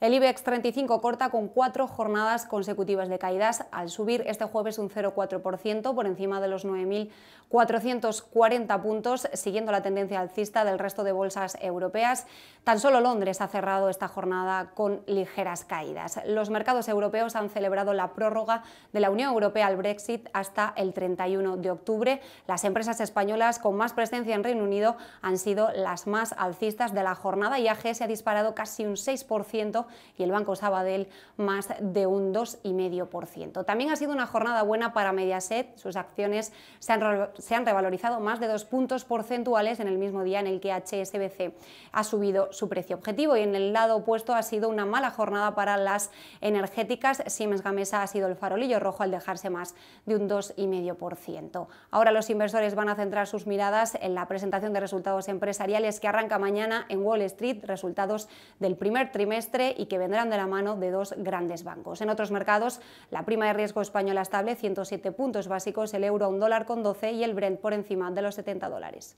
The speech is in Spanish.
El IBEX 35 corta con cuatro jornadas consecutivas de caídas al subir este jueves un 0,4% por encima de los 9.440 puntos, siguiendo la tendencia alcista del resto de bolsas europeas. Tan solo Londres ha cerrado esta jornada con ligeras caídas. Los mercados europeos han celebrado la prórroga de la Unión Europea al Brexit hasta el 31 de octubre. Las empresas españolas con más presencia en Reino Unido han sido las más alcistas de la jornada y AG se ha disparado casi un 6% y el Banco Sabadell más de un 2,5%. También ha sido una jornada buena para Mediaset, sus acciones se han, revalorizado más de dos puntos porcentuales en el mismo día en el que HSBC ha subido su precio objetivo y en el lado opuesto ha sido una mala jornada para las energéticas. Siemens Gamesa ha sido el farolillo rojo al dejarse más de un 2,5%. Ahora los inversores van a centrar sus miradas en la presentación de resultados empresariales que arranca mañana en Wall Street, resultados del primer trimestre y que vendrán de la mano de dos grandes bancos. En otros mercados, la prima de riesgo española estable, 107 puntos básicos, el euro a un dólar con 12 y el Brent por encima de los 70 dólares.